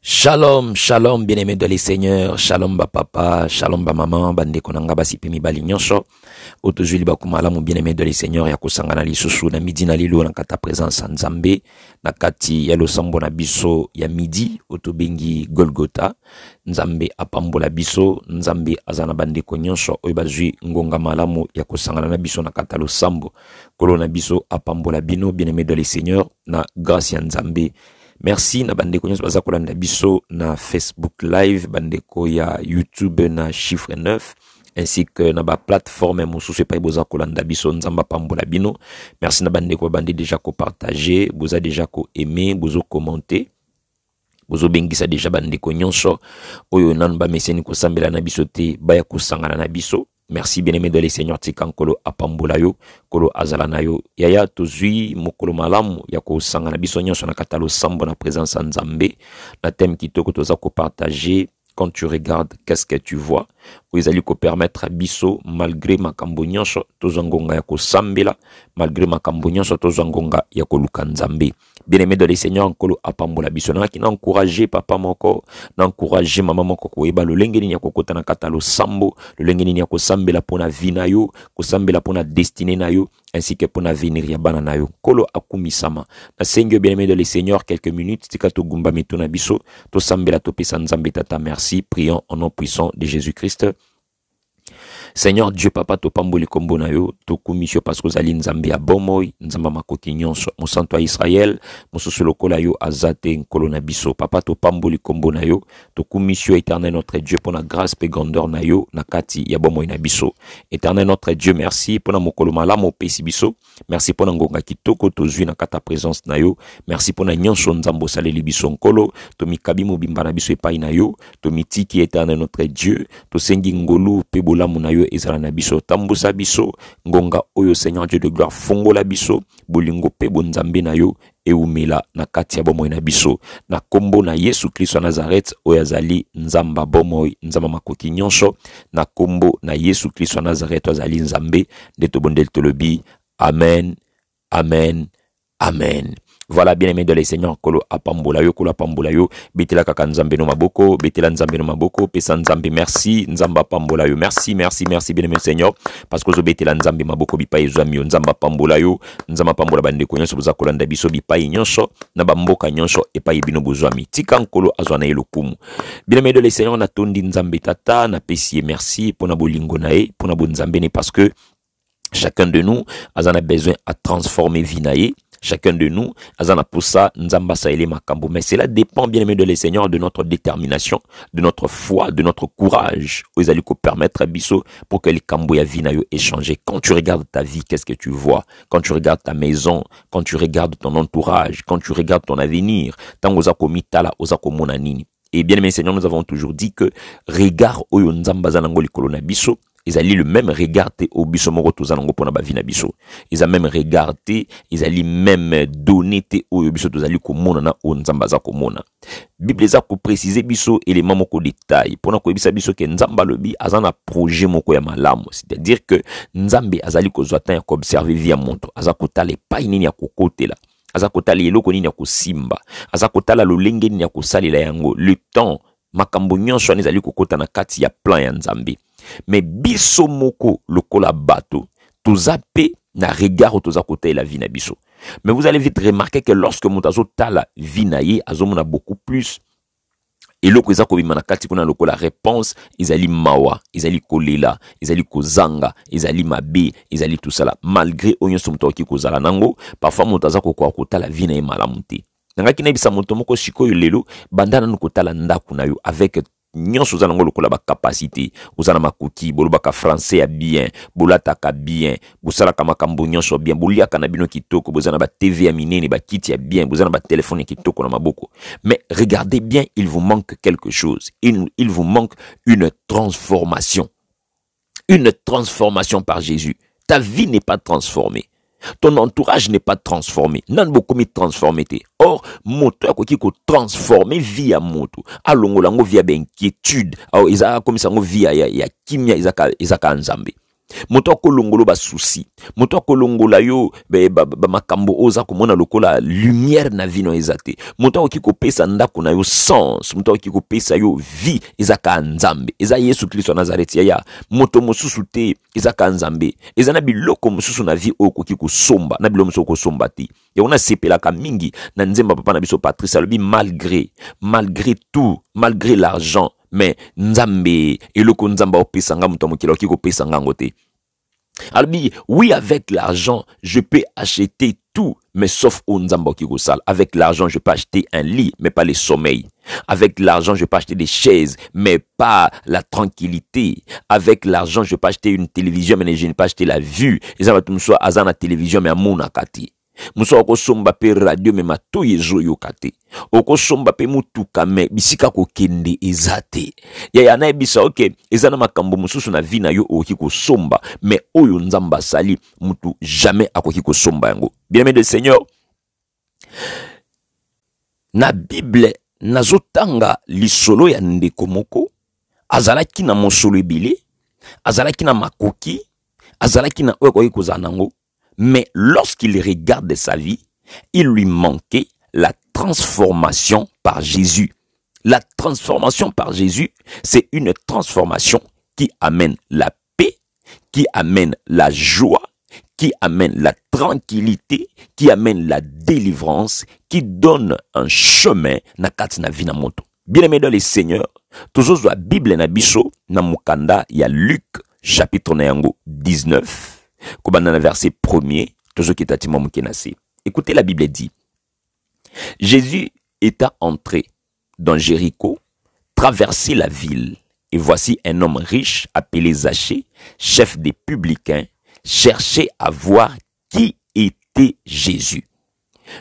Shalom, shalom, bien-aimé de les seigneurs, shalom ba papa, shalom ba maman, bande konanga basipi mi Oto bakumala libaku bien-aimé de le seigneur ya kosangana lisusu na midi na lelo na présence nzambe na kati ya losambo na biso ya midi Golgotha golgota nzambe apambola biso nzambe azana bande bandeko nyonso ngonga malamu ya kosangana na biso na kata lo losambo nkolo biso apambola bino bien-aimé de le seigneur na grâce nzambe merci na bandeko nyonso baza na biso na facebook live bandeko ya youtube na chiffre 9 ainsi que na ba plateforme mosusu epai boza kolanda biso nzambe pambola bino merci na bandeko bande déjà kopartage boza déjà koaime bozokomante bozobengisa déjà bandeko nyonso oyo nanu bameseni kosambela na biso bah, te ya kusangana na biso merci bien aimé de le seigneur tikankolo kolo apambola yo azalanayo azala na yo yaya tozwi mokolo malamu ya sona biso nyonso na katalo losambo na présence ya nzambe na thème kitoko toza partager quand tu regardes, qu'est-ce que tu vois permettre à Bissot, malgré makambo nyonso tozwa ngonga ya kosambela malgré makambo nyonso ya koluka nzambe bien aimé de le seigneur kolo apambola biso nangaki na encouragé papa moko na maman moko eba, le ya koko na kata sambo, lolenge nini ya kosambela pona vie na yo kosambela pona destine na yo ainsi que pona avenir ya bana na yo Kolo akumisama na Seigneur bien aimé de le seigneur quelques minutes tika togumbami to na biso sambela topesa ta tata merci priant prions en nom puissant de Jésus-Christ seigneur dieu papa topambola ekombo na yo to parce que Zali nzambe ya bomoi nzamba makoti nyonso a Israël, israele mosusu lokola yo azate biso papa Topambo ekombo na yo to éternel notre dieu pour la grâce pe grandeur na yo na kati na biso éternel notre dieu merci pour na mokolo pe sibiso, biso merci pour na ngonga kitoko tozwi na kata présence na yo merci pour na nyonso nzambe osaleli biso nkolo tomikabi mobimba na biso epai na yo tomitiki éternel notre dieu sengi ngolu pe bolamu oyo ezala na biso tambusa biso ngonga oyo seigneur dieu de gloire fongola biso bolingo mpe bonzambe na yo ewumela na kati ya bomoi na biso na nkombo na yesu kristo ya nazarete oyo azali nzambe bomoi nzambe makoki nyonso na nkombo na yesu kristo ya nazarete oyo azali nzambe nde tobondeli tolobi amen amen amen voilà bien aimé de les seigneur kolo apambola yo kolo apambola yo betela kaka nzambe no maboko betela nzambe no maboko pesa nzambe merci nzamba apambola yo merci merci merci bien aimé seigneur parce que zo ozobetela nzambe maboko paye ezwami yo n'zamba apambola yo pambola apambola ko nyonso za kolanda biso paye nyonso na bamboka nyonso epai bino bozwami tika nkolo azwa na ye lokumu bien aimé de le na tondi nzambe tata na pesi merci pona bolingo na ye mpona bonzambe ne parce que chacun de nous a besoin à transformer vinaye chacun de nous, Azana ça Nzamba Saele makambu Mais cela dépend bien aimé de les seigneurs, de notre détermination, de notre foi, de notre courage. allez ko permettre à pour que les Kamboya yo échanger. Quand tu regardes ta vie, qu'est-ce que tu vois? Quand tu regardes ta maison, quand tu regardes ton entourage, quand tu regardes ton avenir, tant mona nini Et bien aimé Seigneur, nous avons toujours dit que regard oyo nzamba zanango likolo na biso, ils ezali le même regard au biso moko tozanango nango mpona bavi na biso a même regardé. Ils allaient même donné te au biso tozali komona na nzamba za aza komona bible ko préciser biso élément moko détail. Pona ko biso biso ke nzamba lobi, azana na projet moko ya malamu c'est-à-dire que nzambe azali ko temps ya koobserve vi via moto aza kotala pa inini ya ko la. aza kotala eloko nini ya ko simba. aza lo lolenge nini ya ko la yango le temps makambo nyonso wana ko kota na kati ya plan ya nzambe me biso moko lokola bato toza mpe na regard oyo toza kotalela vie na biso mais vous allez vite remarquer que lorsque moto azotala vie na ye azomona beaucoup plus eloko eza kobima na kati kuna lokola réponse ezali mawa ezali kolela ezali kozanga ezali mabe ezali tosala malgré oyo nyonso moto akoki kozala nango parfois moto aza kokoka kotala vie na ye malamu te nangaki nayebisa moto moko sikoyo lelo banda nanu kotala ndako na yo avec nyonso oza nango lokola capacité, oza na makoki bolobaka français ya bien bolataka bien bosalaka makambo nyonso bien boliaka na bino kitoko boza na batv ya minene bakiti ya bien boza na batelefone ya kitoko na maboko mais regardez bien il vous manque quelque chose il vous manque une transformation une transformation par jésus ta vie n'est pas transformée ton entourage n'est pas transformé. Nan beaucoup mi transformé Or, moteur qui ko transforme via moto. Alongo lango via ben inquiétude. Alors, isa comme ça via ya ya kimia isa ka isa ka nzambe moto akolongola basusi moto akolongola yo bamakambo ba, ba, oyo oza komona lokola lumière na vie ezate, eza te moto akoki kopesa ndako yo sens moto akoki kopesa yo vie izaka nzambe eza yesu kristo ya nazareti yaya moto mosusu te eza nzambe eza na biloko mosusu na vie oyo okoki kosomba na biloko mosusu okosomba te yango nasepelaka mingi na nzemba papa na biso patrice alobi malgré malgré tout malgré l'argent me nzambe eloko nzambe aopesanga moto mokili akoki oui avec l'argent je peux acheter tout mais sauf au nzambe avec l'argent je peux acheter un lit mais pas le sommeil avec l'argent, je peux acheter des chaises, mais pas la tranquillité. Avec l'argent, je peux acheter une télévision, mais je ne peux acheter la vue. Et ça va tout soit à la télévision, mais à mon muso okosomba mpe radio me matoi ezoyoka te okosomba mpe motuka me bisika kokende eza te yaya nayebisa oke eza na makambo mosusu na vi na yo okoki kosomba me oyo nzambe asali motu jamais akoki kosomba yango bien de seigneur na bible nazotanga lisolo ya ndeko moko azalaki na mosolo ebele azalaki na makoki azalaki na oyo akoki kozala nango Mais lorsqu'il regardait sa vie, il lui manquait la transformation par Jésus. La transformation par Jésus, c'est une transformation qui amène la paix, qui amène la joie, qui amène la tranquillité, qui amène la délivrance, qui donne un chemin na katina vinamoto. Bien-aimé dans les seigneurs, toujours la Bible na biso il y a Luc chapitre 19 dans le verset premier, Écoutez, la Bible dit, Jésus était entré dans Jéricho, traversé la ville, et voici un homme riche appelé Zaché, chef des publicains, cherchait à voir qui était Jésus.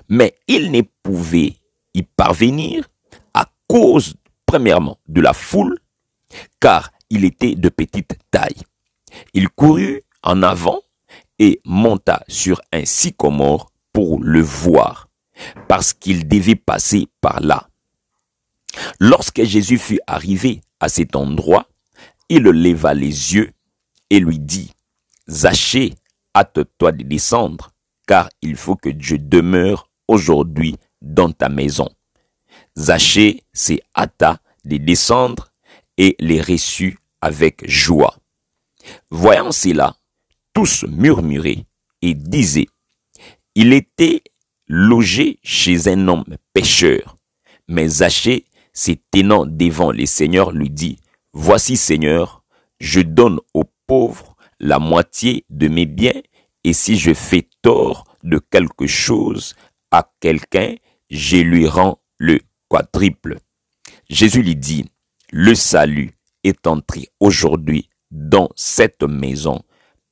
Mais il ne pouvait y parvenir à cause, premièrement, de la foule, car il était de petite taille. Il courut en avant et monta sur un sycomore pour le voir, parce qu'il devait passer par là. Lorsque Jésus fut arrivé à cet endroit, il leva les yeux et lui dit, Zaché, hâte-toi de descendre, car il faut que Dieu demeure aujourd'hui dans ta maison. Zachée s'est hâta de descendre et les reçut avec joie. Voyant cela, tous murmuraient et disaient, il était logé chez un homme pêcheur Mais Zachée, s'étenant devant les seigneurs lui dit, Voici Seigneur, je donne aux pauvres la moitié de mes biens, et si je fais tort de quelque chose à quelqu'un, je lui rends le quadruple. Jésus lui dit, Le salut est entré aujourd'hui dans cette maison,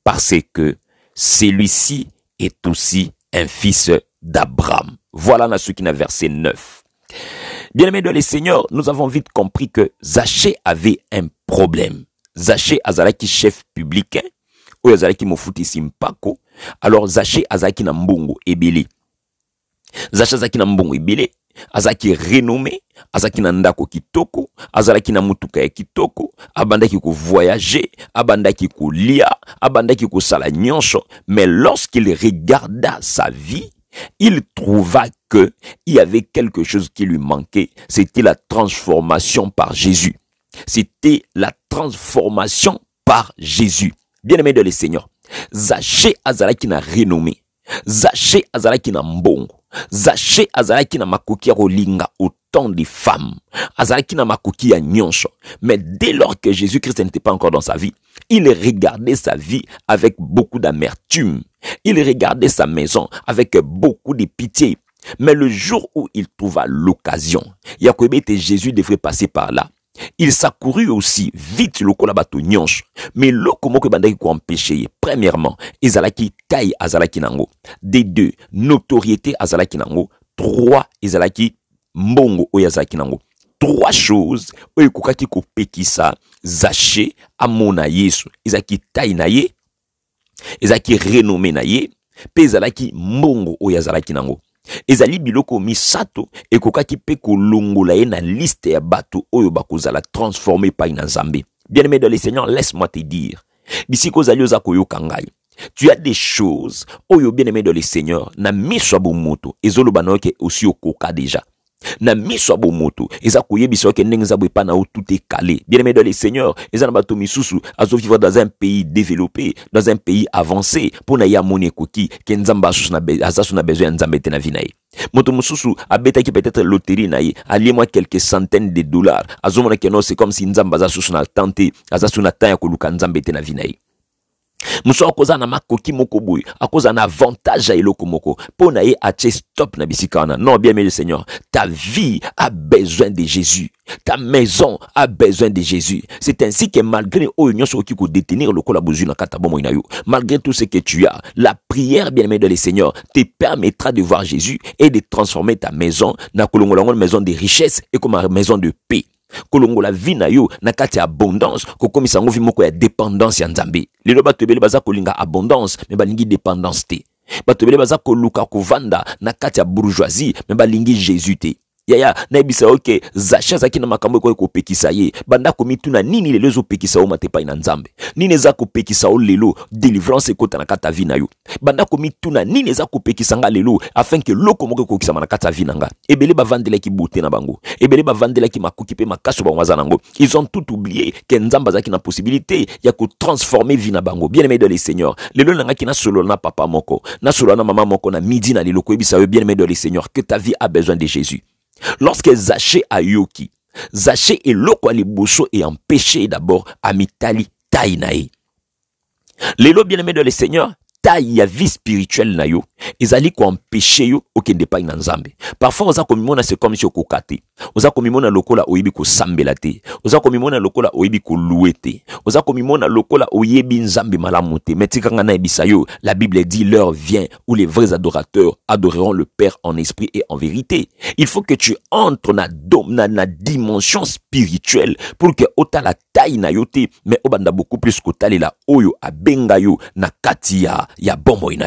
parce que celui-ci est aussi un fils d'Abraham. Voilà dans ce le verset 9. Bien-aimés de les seigneurs, nous avons vite compris que Zaché avait un problème. Zaché azalaki chef publicain, hein. Ou azalaki Mofuti, Simpako. alors Zaché azalaki na mbongo ebele. Zaché azalaki na mbongo Bélé. Azaki renommé, Azaki na ndako kitoko azalaki na mutuka ya kitoko abandaki kovoyage abandaki kolia abandaki kosala nyonso mais lorsqu'il regarda sa vie il trouva que il y avait quelque chose qui lui manquait c'était la transformation par Jésus c'était la transformation par Jésus bien-aimé de le Seigneur Zaché azalaki na renommé, Zaché azalaki na mbongo autant de femmes na mais dès lors que jésus christ n'était pas encore dans sa vie il regardait sa vie avec beaucoup d'amertume il regardait sa maison avec beaucoup de pitié mais le jour où il trouva l'occasion yakoyeba était jésus devrait passer par là il s'accourut aussi vite lokola mais mais me eloko moko bandaki kwa ye premièrement ezalaki tai azalaki nango de deux notoriété azalaki nango trois ezalaki mbongo oyazalaki nango trois choses oyo ekokaki pekisa zache amona yesu ezalaki tai na ye ezalaki renome na ye mpe ezalaki mbongo nango ezali biloko misato ekokaki mpe ko ye na liste ya bato oyo bakozala transforme epai na bien aimé dans le seigneur laisse-moi te dire bisika ozali oza koyoka ngai tu as des choses oyo bien aimé dans le seigneur na miso ya bomoto zolo déjà na miso moto. bomoto eza koyebisa yoke ndenge nzambe pas na tout tout calé. bien aimé dans le seigneur eza na bato misusu vivre dans un pays développé dans un pays avancé pour na ye koki, ekoki ke nzambe aza so na besoin ya nzambe te na vi ye moto ki peut-être loterie na ye alie moi quelques centaines de dollars azomona ke non c'est comme si nzamba aza susu na temps te na temps ya koluka nzambe te na mosusu akozala na makoki moko boye akozala un avantage ya eloko moko mpo na ye stop na bisikana. non bien aimé le seigneur ta vie a besoin de jésus ta maison a besoin de jésus c'est ainsi que malgré oyo nyonso okoki kodétenir lokola bozwi na kati malgré tout ce que tu as la prière bien aimé de le seigneur te permettra de voir jésus et de transformer ta maison na une maison de richesse et comme maison de paix kolongola vi na yo na kati ya abondance kokomisa yango vi moko ya dépendance ya nzambe lelo bato ebele baza kolinga abondance me balingi dépendance te bato ebele baza koluka kovanda na kati ya bourgeoisie me balingi jésus te yaya nayebisa yo ke zache azalaki na makambo ekoki kopekisa ye bandako mituna nini lelo ezopekisa yo matepai na nzambe nini eza kopekisa yo lelo délivrance ekota na kati ya vi na yo bandako mituna nini eza kopekisa nga lelo afin ke loko moko ekokisama na kati ya vi na nga ebele bavandelaki bote na bango ebele bavandelaki makoki mpe makaso bango aza nango ils ont tout oublié ke nzambe azalaki na possibilité ya kotransforme vi na bango bien aimé dans le seigneur lelo nangaki nasolola na papa moko nasolola na mama moko na midi na lelo koyebisa yo bien aimé dans le seigneur que ta vie a besoin de jésus Lorsque Zaché a yoki, Zaché et les Aliboso et empêché d'abord à Mitali Les lobes bien-aimé de le Seigneur, taille ya vie spirituelle na yo, ezali ko empêcher yo okende pa na on Parfois comme mona c'est comme si okokate oza komimona lokola oyebi kosambela te oza komimona lokola oyebi kolue te oza komimona lokola oyebi nzambi malamu te me na yo la bible dit l'heure vient où les vrais adorateurs adoreront le père en esprit et en vérité il faut que tu entres na, na, na dimension spirituelle pour que la taille na yote me obanda beaucoup plus la oyo abenga yo na kati ya, ya bomoi na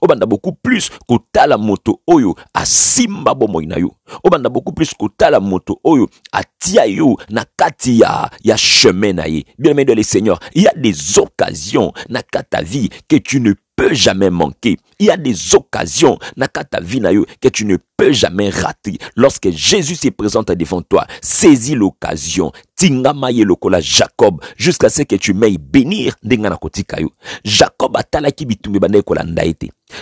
obanda beaucoup plus kotala moto oyo asimba simba bomo yo obanda beaucoup plus kotala moto oyo atia yo na kati ya, ya chemin na ye bien aimé de le seigneur il y a des occasions na kata vie que tu ne peux jamais manquer il y a des occasions na kata vie na yo que tu ne peux jamais rater lorsque jésus se présente devant toi saisis l'occasion tingama ye lokola jacob jusqu'à ce que tu m'aies bénir ndenge na kotika jacob atalaki talaki ebanda ekolanda ye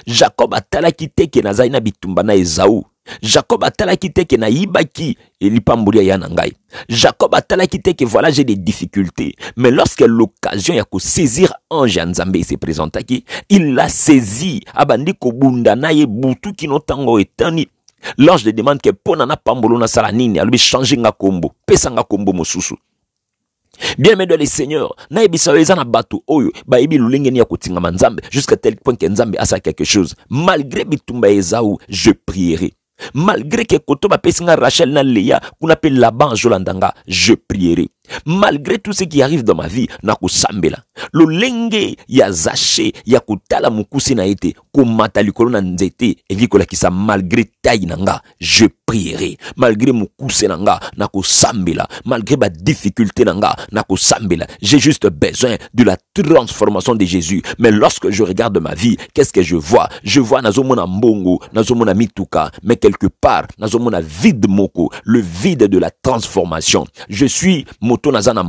jacob atalaki teke nazali na bitumba na ezau jacob atalaki te teke nayibaki elipamboli ya nangai. ngai jacob atalaki te teke voilà j'ai des difficultés mais lorsque l'occasion ya saisir ange s'est présentée qui il la saisi abandi bunda na ye butu ki notango etani l'ange le demande ke pona na napambolo na nini alobi change nga kombo pesa nga kombo mosusu bien aimé le seigneur na oyo eza na batu oyo ba ibi nini ya kutinga nzambe jusqu'à tel point que nzambe ça quelque chose malgré bitumba ezaou, je prierai malgré que koto bapesi nga rachel na leya kuna pe laban Jolandanga, je prierai malgré tout ce qui arrive dans ma vie na Lo lolenge ya zache ya kotala mukusi na ete te komata likolo na nzete elingi kolakisa malgré taille na je prierai malgré mukusi na nga na malgré badifficulté na nga na j'ai juste besoin de la transformation de jésus mais lorsque je regarde ma vie qu'est-ce que je vois je vois nazomona mbongo nazomona mituka mais quelque part nazomona vide moko le vide de la transformation je suis mon moto naza na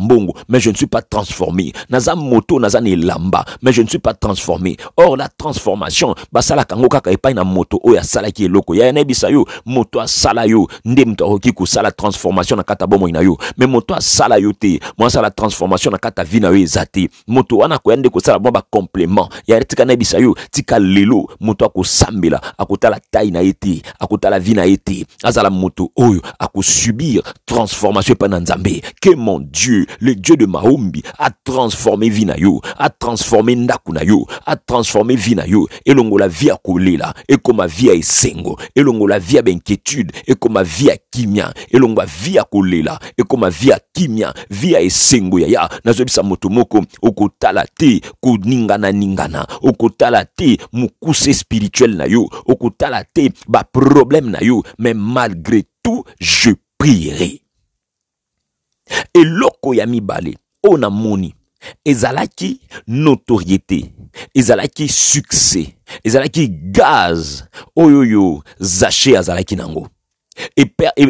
mais je ne suis pas transformé naza moto naza ni lamba, mais je ne suis pas transformé or la transformation basala kangoka kaka epai na moto sala ki eloko Ya na yo moto asala yo nde moto sala sala transformation na kata bomo ina yo Mais moto sala yo te sala sala transformation na kata vie na yo moto wana akoya nde kosala mwa complément. Ya tika yo tika lilo, moto sambila, akotala tai na ye te akotala vie na ye te azala moto oyo subir transformation pa na nzambe Dieu, le Dieu de Mahombi, a transformé Vinayo, a transformé Ndakunayo, a transformé Vinayo, et longo la vie à Kolela, et comme vie à Esengo, et longo la vie à inquiétude, et comme vie à Kimia, et la vie à Kolela, et comme vie à Kimia, vie à Esengo yaya, nazobisa moto moko, okotala te, ningana, okotala te, mukuse spirituel na yo, okotala ba problème na mais malgré tout, je prierai eloko ya mibale oyo namoni ezalaki notoriété ezalaki succès ezalaki gaz oyo yo, zache azalaki nango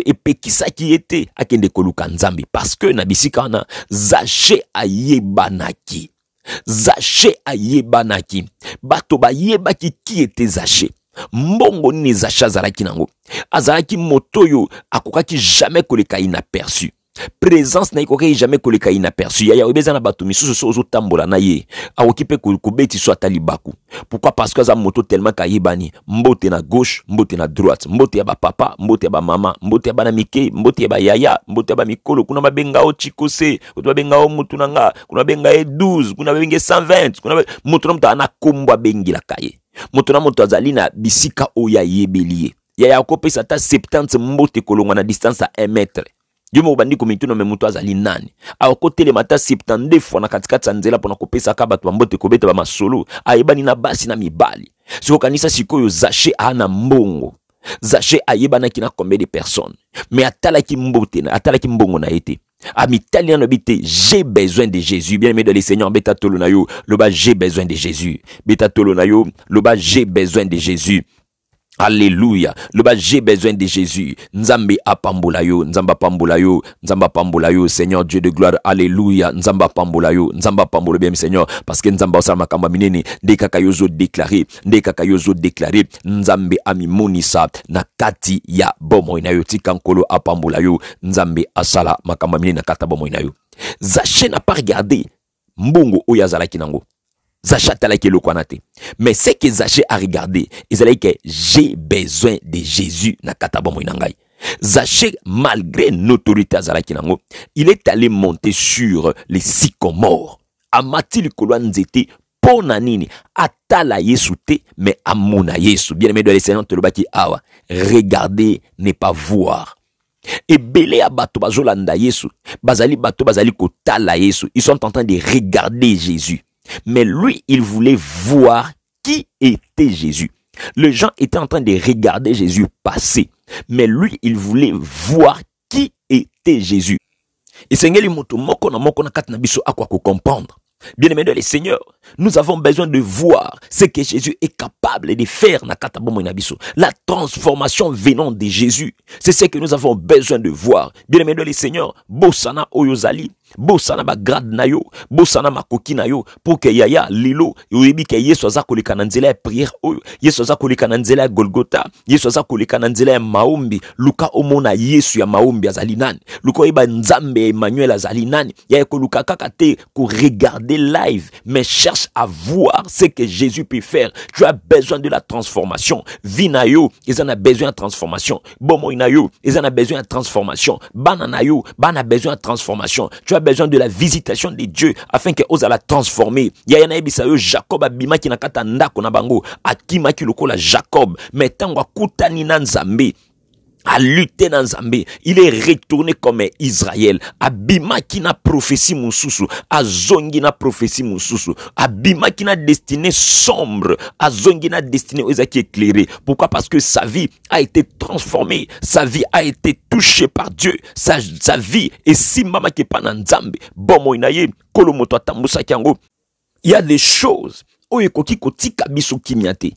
epekisaki e, te akende koluka nzambe parce que na bisika wana zache ayebanaki zache ayebanaki bato ba bayebaki ki ete zache mbongo nini zache azalaki nango azalaki moto oyo akokaki jamais koleka inaperçu présence na ye koki jamais koleka inaperçu ya yawe eza na bato misusu so ozotambola na ye akoki mpe kobetiso ata libaku pourkui parce que aza moto tellement kayebani mbote na gauche mbote na droite mbote ya bapapa mbote ya bamama mbote ya bana mike mbote ya bayaya mbote ya bamikolo kuna babenga o chikose kuna babenga o motu na nga kuna babenga ye 12 kuna babenge 120 kuna moto na moto aza na kombo abengelaka ye moto na moto azali na bisika oyo ayebeli ye yaya akopesa ata 70 mbote kolongwa na distance ya 1 metre m'a moko bandi komituna me nani. azali nani akotelema ata 72 fois na katikati ya nzela mpona kopesaka bato bambote kobeta bamasolo ayebani na basi na mibali sikokanisa sikoyo zache ana na mbongo zache ayeba na kombe de personnes me ki mbote na atala ki mbongo na ete. te amitali nano j'ai besoin de jésus bien aimé dans le seigneur beta tolo na yo loba j'ai besoin de jésus beta tolo na yo loba j'ai besoin de jésus Alléluia. Le bas, j'ai besoin de Jésus. Nzambe apambolayo, nzamba pambolayo, nzamba pambolayo, Seigneur Dieu de gloire. Alléluia. Nzamba pambolayo, nzamba pambolo bien Seigneur parce que nzamba osala makamba minene nde kaka yo déclaré, nde kaka yo déclaré, nzambe amimonisa na kati ya bomoi na yo tika nkolo apambolayo, nzambe asala makamba minene na kata bomoi na yo. Zaché n'a pas regardé mbongo oyo azalaki nango. Zacha le lokwanate. Mais ce que Zaché a regardé, ils que j'ai besoin de Jésus na katabambo Zaché, malgré l'autorité azalaki kinango, il est allé monter sur les sycomores. Amati likolwa nzete pona nini? Atala Yesu te, mais amuna Yesu. Bien aimé de l'Essayant, te baki awa. Regarder n'est pas voir. Et abato bato bazolanda yesu bazali bato bazali kotala yesu ils sont en train de regarder jésus mais lui, il voulait voir qui était Jésus. Les gens étaient en train de regarder Jésus passer. Mais lui, il voulait voir qui était Jésus. Et Seigneur, ce moko na moko na kat na Bien-aimé Seigneur, nous avons besoin de voir ce que Jésus est capable de faire na La transformation venant de Jésus, c'est ce que nous avons besoin de voir. Bien-aimé de le Seigneur, bosana oyozali, bosana bagrade na yo bosana makoki na yo mpo ke yaya Lilo, oyebi ke yesu aza koleka na nzela ya priere oyo yesu nzela yesu maombi luka omona yesu ya maombi azali luka nzambe emmanuel azali nani yaya koluka kaka te regarde live mais cherche à voir ce que jésus peut faire tu as besoin de la transformation vie na yo eza na besoin de transformation bomo na yo eza na besoin de transformation bana na yo bana besoin de transformation besoin de la visitation de Dieu afin que la transformer yaya na sa yo jacob abimaki na katanda konabango. ndako na bango akimaki lokola jacob Mais ntango wa kutani nanzambe a lutté dans Zambé. Il est retourné comme Israël. Abima qui n'a prophétie Moussousou. Azongi n'a prophétie Moussousou. Abima qui n'a destiné sombre. Azongi n'a destiné aux qui éclairé. Pourquoi? Parce que sa vie a été transformée. Sa vie a été touchée par Dieu. Sa, vie est si mama qui pas dans Zambé. Bon, moi, il y a des choses. Oyekoki kotika biso kimiate.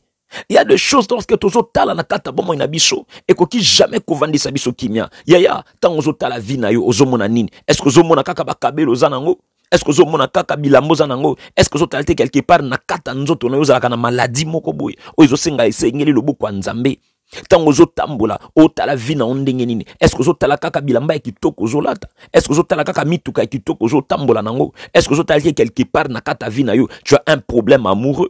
Il y a des choses lorsque tozotala na kata bomo na biso qui jamais kovandisa sabiso kimia. Yaya tango la vina yo ozomona nini? Est-ce que ozomona kaka bakabelo zanango? Est-ce que ozomona kaka bilambo zanango? Est-ce que ozotala quelque part na kata nzoto yo zalaka maladie moko boye? Oyo senga ngeli loboko ya Nzambe. ntango ozotambola otala vina na yo ndenge nini estce ozotala kaka bilamba ya kitoko ozolata estce ozotala kaka mituka ya kitoko ozotambola nango estce ozotala été quelque part nakata kata yo tu as un problème amoureux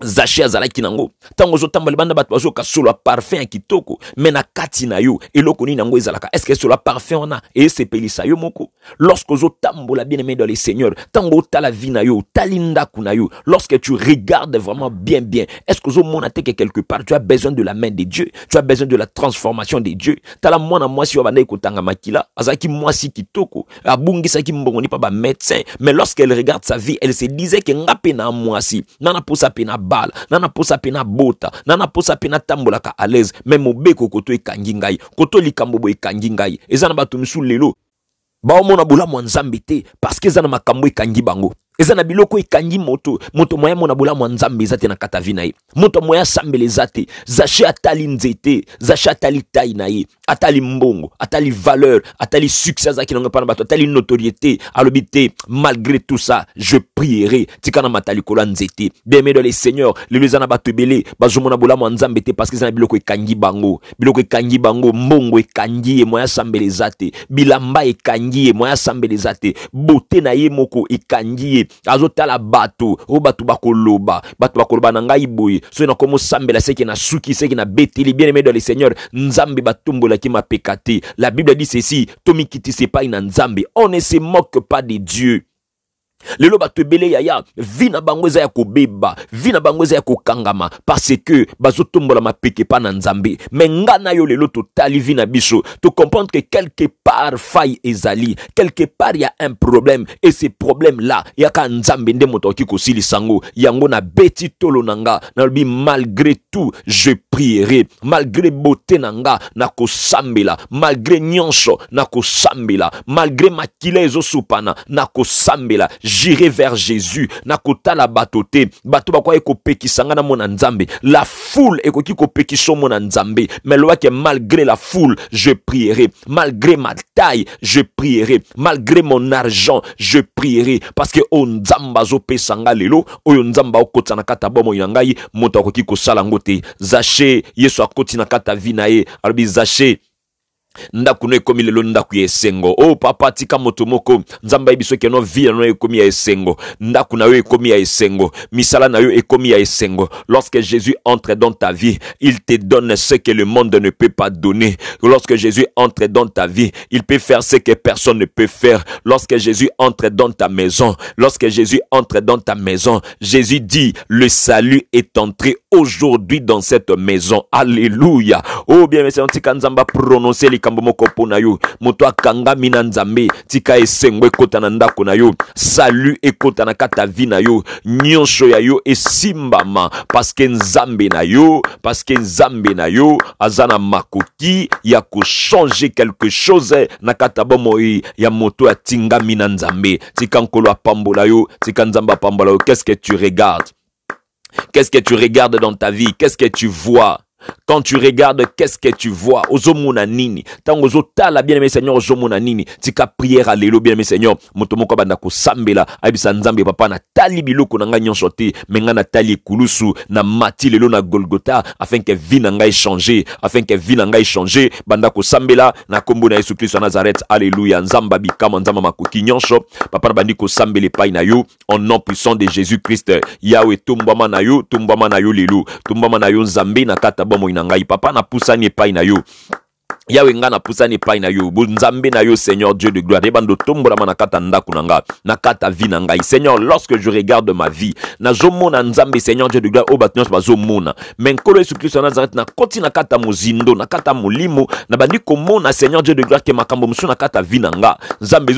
zache azalaki nango zo ozotambola banda bato bazoyoka solo la parfum ya kitoko Mena na kati na yo eloko nini yango ezalaka que solo ya parfum wana eyesepelisa yo moko lorsque ozotambola bien aimé dans le seigneur ntango otala vie na yo otali ndako yo lorsque tu regardes vraiment bien bien estce ozomona te ke quelque part tu as besoin de la main de dieu tu as besoin de la transformation de dieu tala mwana mwasi oyo abandaki kotanga makila Azaki mwasi kitoko abungisaki mbongoni ba médecin. mais elle regarde sa vie elle se disait que nga mpe na mwasi nana po sa na bala na na posa mpe nabota na na posa mpe natambolaka a l'aise me mobeko koto ekangi ngai koto likambo bo ekangi ngai eza na bato misusu lelo baomona bolamu ya nzambe te parceke eza na makambo ekangi bango eza na biloko ikangi moto moto moya mona bolamu ya nzambe na katavinae moto moya sambe lesate, zache atali nzete zache atali tai atali mbongo atali valeur atali succès azalaki bato atali notoriété alobite, malgré tout ça je prierai tika na mata likolo nzete bien le seigneur les zana na bato ebele bazomona bolamu ya te parce que eza biloko bango biloko ikangi bango mbongo ye moya sambe lesate, bilamba et ye moya asambela bote na moko et ye azotala bato oyo bato bakoloba bato bakoloba na ngai boye soki komo sambela seki na suki seki na beteli bien aimé dans le seigneur nzambe batombolaki m'a pekate. la bible dit ceci tomikitisa epai na nzambi, on ne se moque pas de dieu lelo bato yaya Vina na ya kobeba vi na bango ya kokangama parce que bazotombola mapeke la na nzambe me nga na yo lelo totali vi na biso tocomprendre que quelque part faille ezali quelque part a un problème Et ce problème là yaka nzambe nde moto akoki kosilisa yango yango beti tolo na nga malgré tout je prierai malgré beauté na nga nakosambela malgré nyonso nakosambela malgré makila nako nakosambela j'irai vers Jésus kota la batote, bato bakoki peki na mona nzambe la foule ekoki kopekisa omona nzambe loi que malgré la foule je prierai malgré ma taille je prierai malgré mon argent je prierai parce que oyo oh zo zo sanga lelo oyo nzambe akokotisa na kati ya ngai moto akoki kosala zache yesu akoti na kata ya albi zache Ndakuna ekomi lelo ndako papa tika misala na lorsque jésus entre dans ta vie il te donne ce que le monde ne peut pas donner lorsque jésus entre dans ta vie il peut faire ce que personne ne peut faire lorsque jésus entre dans ta maison lorsque jésus entre dans ta maison jésus dit le salut est entré aujourd'hui dans cette maison. Alléluia. Oh bien, mais c'est un petit kanzamba prononcer les kambomoko yo. Motoa kanga minanzambe. Tika esengwe kota kotananda konayo. Salut vina yo. vinayo. Nyonsho yo et simbama. Parce que na yo, Parce que nzambe yo, Azana makoki. Yako changer quelque chose. Nakata bomoi. ya ya tinga minanzambe. Tika nkolo pambola yo. Tika nzamba pambola yo. Qu'est-ce que tu regardes? Qu'est-ce que tu regardes dans ta vie Qu'est-ce que tu vois quand tu regardes, qu'est-ce que tu vois ozomona nini ntango ozotala bien aimé seigneur ozomona nini tika à lelo bien aimé seigneur moto moko abanda kosambela nzambe papa tali biloko na ngai nyonso te menga na natali na mati na Golgotha afin que vie n'anga ngai changé. afin que vie na ngai changé. banda sambela. na nkombo na yesu kristo nazareth Alléluia nzamba ma nzambe papa bandiko sambele epai yo en nom puissant de jésus christ yawe tumba na yo tumbama na yo lelo tumbama na yo nzambe na kata bomoi na ngai papa pousani epai na yo yawe nga na yo na yo seigneur dieu de gloire ebando na kata ndako na nga na kata vie seigneur lorsque je regarde ma vie zomona nzambi seigneur dieu de gloire oyo bato ba zomona. Men kolo yesu na nazareth na koti na kata mozindo na kata mulimo na bandi komona seigneur dieu de gloire ke makambo mosusu na kata vie na nga nzambe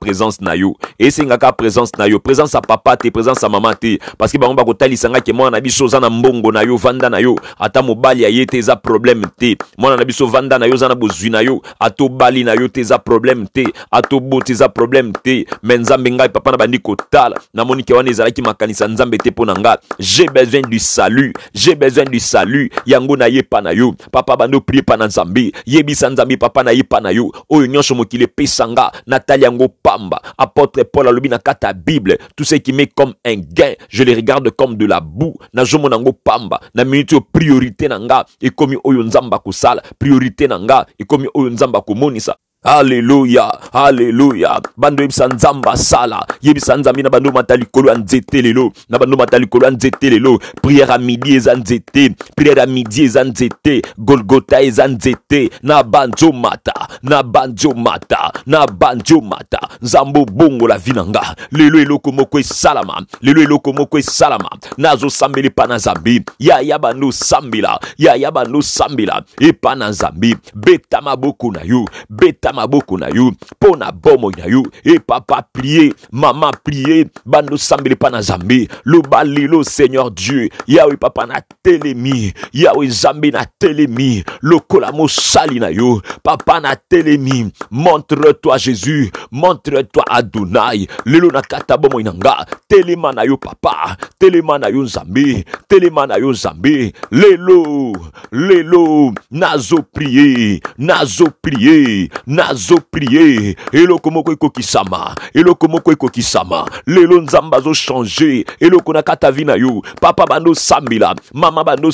présence na yo singaka présence na yo présence à papa te présence à mama te parce que bango bakotalisa talisanga ke mwana na biso za na mbongo na yo vanda na yo ata mobali ayete za problème te mwana na biso vanda na yo eza na bozwi na yo atobali na yo te eza problème te atobota eza problème te me nzambe ngai papa na bandi kotala namoni ke wana ezalaki makanisa nzambe te mpo nga j'ai besoin du salut j'ai besoin du salut yango nayeba na yo papa bando prie pana na nzambe yebisa nzambe papa na yo oyo nyonso mokili epesa nga natali yango pamba apôtre paul alobi na kati bible tout ce qui met comme un gain je le regarde comme de la boue nazomona n'ango pamba na minute priorité na nga ekomi oyo nzambe akosala priorité na nga eza ekomi oyo nzambe akomonisa haleluya haleluya bando yebisa nzambe asala yebisa nzambe na bando mata likolo ya nzete lelo na bando mata likolo ya nzete lelo priere ya midi eza nzete priere ya midi eza nzete golgota eza nzete na banzo mata na banzo mata na banzo mata nzambe obongola vi na nga lelo eloko moko esalama lelo eloko moko esalama nazosambela epa na nzambe yaya bando osambela yaya bando osambela epa na nzambe beta maboko na yo beta ata maboko na yo mpo na na yo e papa prie, mama plie bandosambeli pa na zambe, loba lelo seigneur dieu yawe papa telemi yawe na Telemi, lokola mosali na yo papa Telemi, montre toi jésus montre toi adonai lelo na kata bomoi nga telema na yo papa telema na yo zambi. telema na yo nzambe lelo lelo nazo prie nazo prie Nazo eloko moko ekokisama eloko moko ekokisama lelo nzambe changer, eloko na kata yo papa bano sambila. mama bano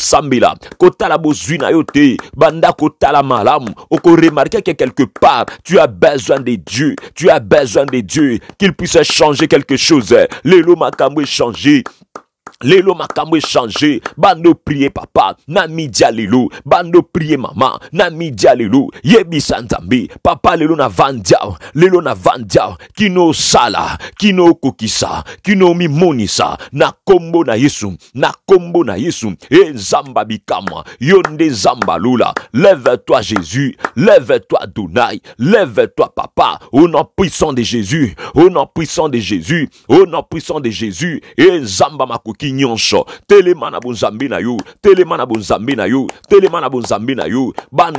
kota la na yo te banda malam. malamu okoremarke ke quelque part tu as besoin de dieu tu as besoin de dieu qu'il puisse changer quelque chose lelo makambo changer lelo makambo changé bando prier papa nami midi bando prier maman nami midi Yebi santambi. papa lelo na vandiao, lelo na vandiao. kino sala kino kokisa. kino mimonisa na kombo na yesu na kombo na yesu e Zamba bikama Yonde Zamba lève-toi jésus lève-toi Dunaï lève-toi papa au nom puissant de jésus au nom puissant de jésus au nom puissant de jésus e Zamba makoki nyonso telema na Telemana na yo Telemana na yo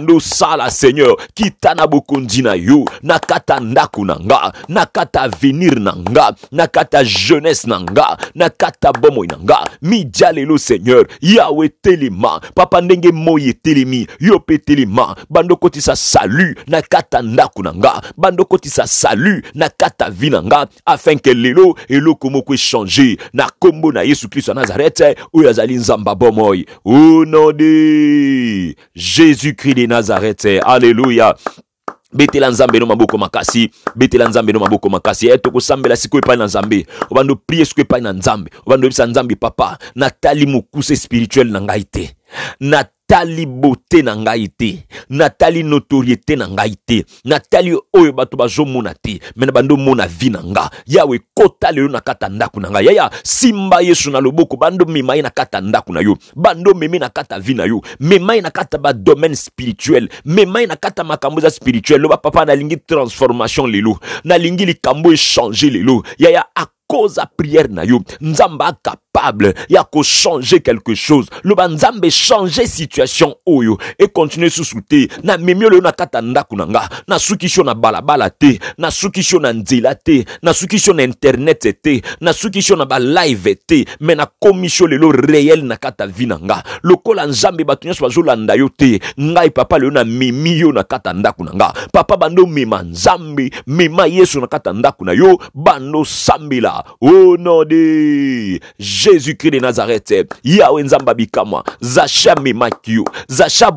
yo seigneur kita na bokonzi na yo na kata ndako na nga na kata na na jeunesse nanga, nga na kata bomoi na nga lelo seigneur yawe telema papa ndenge moye etelemi yo mpe telema kotisa salut na kata ndako na nga kotisa salut na kata vi nga afin ke lelo eloko moko echange na kombo na Nazareth ou Nazareti huyo azalinza où non dit Jésus-Christ de Nazareth, alléluia. betela nzambe no maboko makasi betela nzambe no maboko makasi e tokosambela sikoyo on na nzambe obando prie que epai na nzambe obando yebisa nzambe papa natali mokuse spirituel na ngai na natali beauté na ngai te natali notoriété na ngai te natali oyo bato bazomona te me na bandomona vi na nga yawe kota lelo na kati ya ndako na ngai yaya simba yesu na loboko bandomema ye na kati ya ndako na yo bandomeme na kati ya vi na yo mema ye na kati ya badomaine spirituel mema ye na kati ya makambo eza spirituel loba papa nalingi transformation lelo nalingi likambo echange lelo yaya koza prière na yo nzamba capable ya changer quelque chose le nzambe change situation oyo et sous te na na le na le ya kunanga na sukisho na balabala te na sukisho na nzela te na yo na internet te na sukisho na live te na nakomisi le lo réel na kata vinanga le na nga lokola nzambe bato nyonso yo te ngai papa le na yo na katanda kunanga papa bando mema nzambe mema yesu na katanda kunayo bando au nom de Jésus-Christ de Nazareth il y a Zacha amemaki yo zasha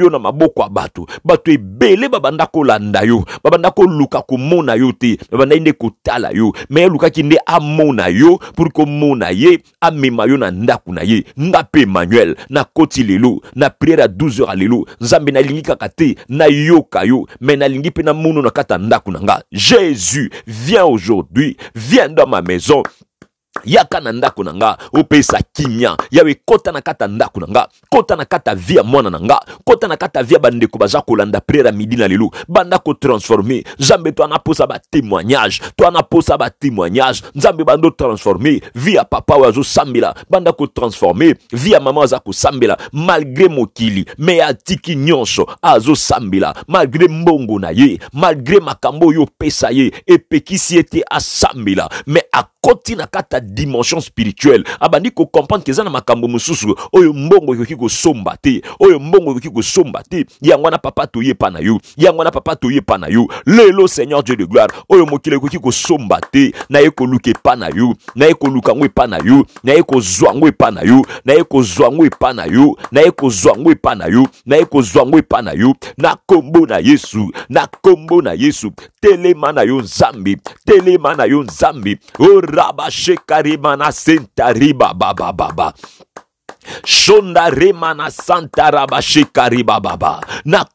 yo na maboko abatu, bato bele babanda kolanda yo babanda Luka Kumona yo te babandaki kotala yo me luka kine amona yo pour komona ye amema yo na na ye Ngape Manuel, na koti lelo na priere 12 heures ya zambina na lingi kaka te yo me na lingi na nga jésus viens aujourd'hui viens dans maison yaka na ndako na nga opesa kimia yawe kota nakata kati nga kota nakata via mona mwana na kota na via ya bandeko baza kolanda priere midi na lelo banda kotransforme nzambe to anaposa batémoignage to anaposa témoignage, bando transforme via papa oyo sambila, banda ko transformé, via mama za kusambila sambila. malgré mokili me atiki nyonso sambila. malgré mbongo na ye malgré makambo yo pesa ye epekisi ete asambila, me a na nakata dimension spirituelle abandi ko ke eza na makambo mususu oyo mbongo ekoki qui te oyo mbongo ekoki kosomba te yango wana papa toyepa na yo yango papa toyepa na yo lelo seigneur dieu de gloire oyo mokili ekoki kosomba te naye koluka epa na yo naye koluka yango epa na yo naye kozwa yango epa na yo naye kozwa yango epa na yo naye kozwa yango epa na yo naye kozwa yango epa na yo na kombo na yesu na kombo na yesu telema na yo telema na yo nzambe orabashekarima oh, na sentariba babababa shonda remana santa rabashika baba na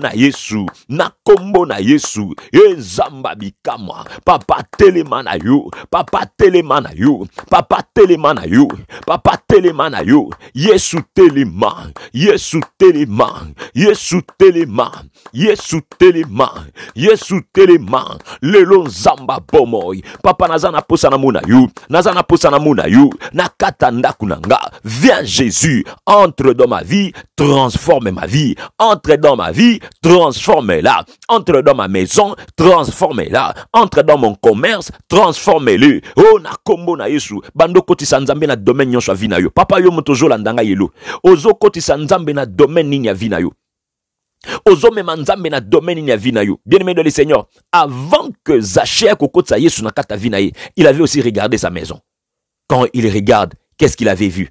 na yesu na na yesu e nzamba papa Telemana papa Telemana You papa Telemana papa Telemana You yo yesu Teleman yesu Teleman yesu Teleman yesu telema yesu lelo papa naza na posa na mu naza na posa na nakata viens Jésus, entre dans ma vie, transforme ma vie. Entre dans ma vie, transforme-la. Entre dans ma maison, transforme-la. Entre dans mon commerce, transforme-le. Oh, na kombo na yesu. Bando kotisa nzambe na domaine vina yo. Papa yo moto ozolandanga yelo. Ozo koti sanzambe na domaine nini vina yo. ozomema nzambe na domaine nini ya yo bien aimé de le seigneur avant que Zachée akokotisa yesu na kata vina ye il avait aussi regardé sa maison quand il regarde qu'est-ce qu'il avait vu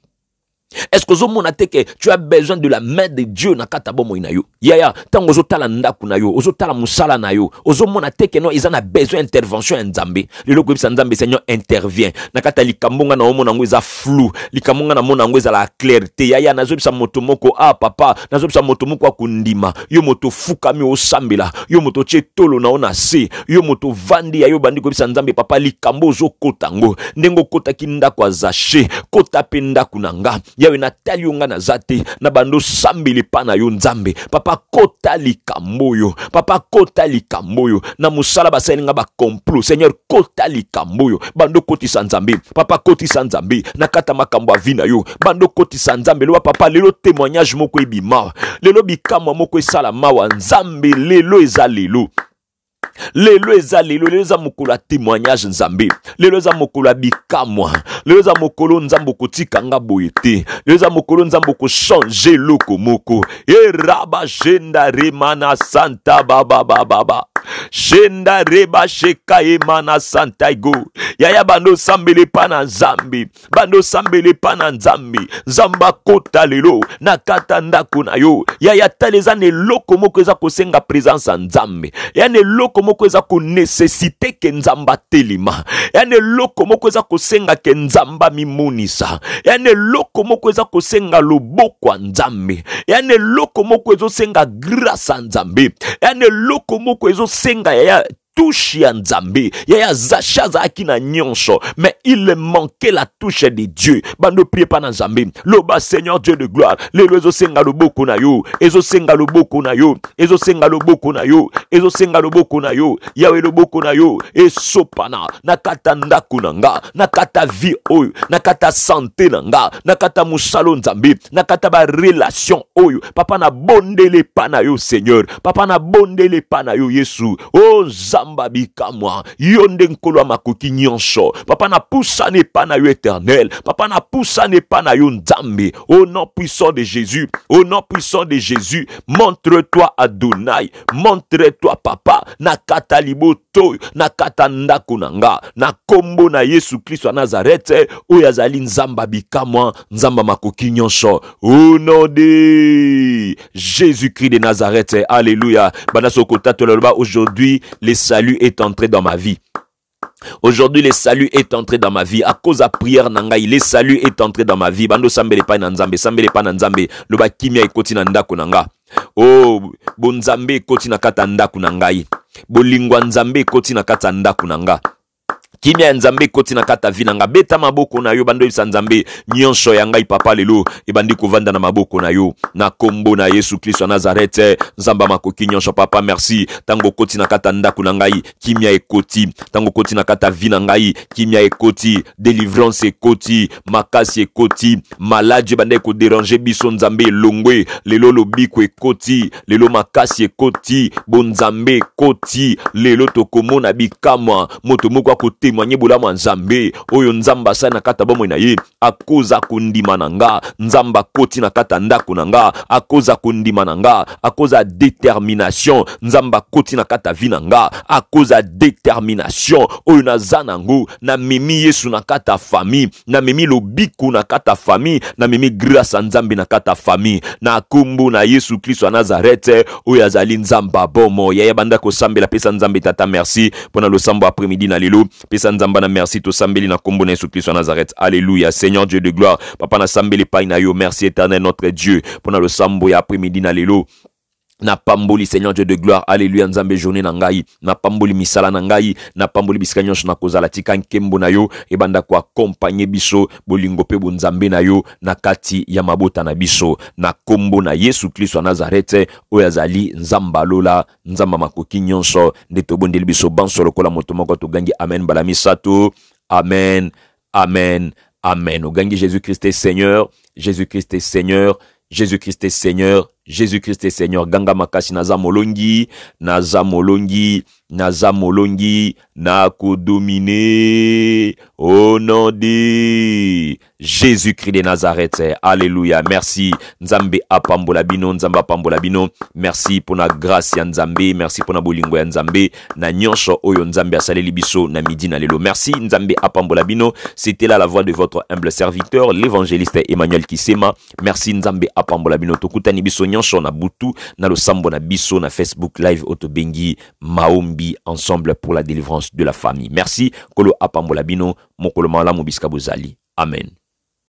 est-ce que ozomona te ke tu as besoin de la main de dieu na kati ya bomoi na yo yaya ntango ozotala ndako na yo ozotala mosala na yo ozomona te ke no eza na besoin intervention ya nzambe lelo koyebisa nzambe seigneur intervient na kati ya likambo nga na omona yango eza flou likambo nga na mona yango ezalaka claire te yaya nazoyebisa moto moko ah, papa nazoyebisa moto moko akondima yo moto ofukami osambela yo moto otie tolo na yo na se yo moto ovandi ya yo obandi koyebisa nzambe papa likambo ozokota yango ndenge okotaki ndako ya zache kota mpe ndako na nga yawe natali yo ngai naza te na bando sambeli mpa na yo nzambe papa kota likambo oyo papa kota likambo oyo na mosala basali nga bacomplo seigneur kota likambo oyo bando kotisa nzambe papa kotisa nzambe na kata makambo avi na yo bando kotisa nzambe loba papa lelo témoignage moko ebima lelo bikamwa moko esala mawa nzambe lelo eza lelo lelo eza lelo lelo eza mokolo ya témoignage nzambe lelo eza mokolo ya bikamwa lelo eza mokolo nzambe okotika nga boye te lelo eza mokolo nzambe okochange eloko moko eraba eh, jenda remana santa bababababa shenda reba sheka emana santaigo yaya bandosambele mpa na nzambe bandosambele mpa na nzambe nzambe akota lelo na kata ndako na yo yaya tala eza na eloko moko eza kosenga présence ya nzambe eya na eloko moko eza konesesite ke nzambe atelema eya na eloko moko eza kosenga ke nzambe amimonisa eya na eloko moko eza kosenga loboko ya nzambe eya na eloko moko ezosenga grâce ya nzambe eya na eloko moko ezosenga 应该一 touche ya nzambe yaya zacha azalaki na nyonso mais il manquait la touche de dieu bando prie pas na nzambe loba seigneur dieu de gloire lelo ezosenga loboko na yo ezosenga loboko na yo ezosenga loboko na yo yo yawe loboko na yo esopana na kata na nga na kata vie oyo na kata sante na nga na kata mosalo nzambe na kata barelation oyo papa na pa na yo seigneur papa pa na yo yesu Oza. Oh, kamba bikamwa yo nde nkolo ya makoki nyonso papa napusana epai na yo éternel papa ne epai na yo au nom puissant de jésus au nom puissant de jésus montre-toi adonai montre-toi papa Na liboto na na ndako na nga na kombo na yesu kristo ya nazarete oyo bikamwa Nzamba makoki nyonso au nom de jésus-christ de nazareth alléluia banda loba aujourd'hui les salut est entré dans ma vie. Aujourd'hui, le salut est entré dans ma vie. À cause à prière, nangai, le salut est entré dans ma vie. Bando sambele pa nanzambe, sambele pa nanzambe. Le bakimia ekoti na ndako nanga. Oh, bonzambe ekoti na kata ndako Bolingwa nzambe ekoti na nda nanga. kimia ya nzambe ekoti na kati ya vi na ngai beta maboko na yo bando yebisa nzambe nyonso ya ngai papa lelo ebandi kovanda na maboko na yo na kombo na yesu kristo ya nazarete nzambe ya makoki nyonso papa merci ntango okoti na kati ya ndako na ngai kimia ekoti ntango okoti na kati ya vi na ngai kimia ekoti délivrance ekoti makasi ekoti maladi ebandai koderange biso nzambe elongwe lelo lobiko ekoti lelo makasi ekoti bonzambe ekoti lelo tokomona bikamwa moto moko akote eli mwanyebula mwa nzambe oyo nzambe asali na kati ya bomoi na ye akoza kondima na nga nzambe akoti na kati ya ndako na nga akoza kondima na nga akoza determination nzambe akoti na kati ya vi na nga akoza determination oyo naza na nango namemi yesu na kati ya famille namemi lobiku na kati ya famille namemi grâce ya nzambe na kati ya fami na kombo na yesu kristo ya nazarete oyo azali nzambe abomo yaya bandako kosambela pesa nzambe tata merci mpo na losambo après na lelo pesa Zambana, merci tous na nkombo na yesu nazareth Alléluia. seigneur dieu de gloire papa nasambeli pa na yo merci éternel notre dieu Pendant le sambo, après midi na Na Pamboli, seigneur dieu de gloire alléluia nzambe n'angaï, na ngai misala misala na ngai napamboli na nyonso nakozala tika nkembo na yo ebanda biso bolingo pe bonzambe na yo na kati ya mabota na biso na nkombo na yesu kristo nazarete oyazali nzamba lola, nzamba makokinyonso makoki nyonso biso banso lokola moto moko amen balamisato amen amen amen ogangi jésus christ est seigneur jésus christ est seigneur jésus christ est seigneur Jésus-Christ est Seigneur. Ganga makasi naza molongi, naza molongi, naza molongi, nako domine. au nom de Jésus-Christ de Nazareth. Alléluia. Merci. Nzambe apambola bino, nzambe apambola bino. Merci pour la grâce ya nzambe, merci pour la bolingo ya nzambe, na nyonsho oyo nzambe biso na midi na lelo. Merci nzambe apambola bino. C'était là la voix de votre humble serviteur, l'évangéliste Emmanuel Kisema. Merci nzambe apambola bino. Tokutani biso nyonso na butu na losambo na biso na facebook live otobengi maombi ensemble pour la délivrance de la famille merci kolo apambola bino mokolo malamu amen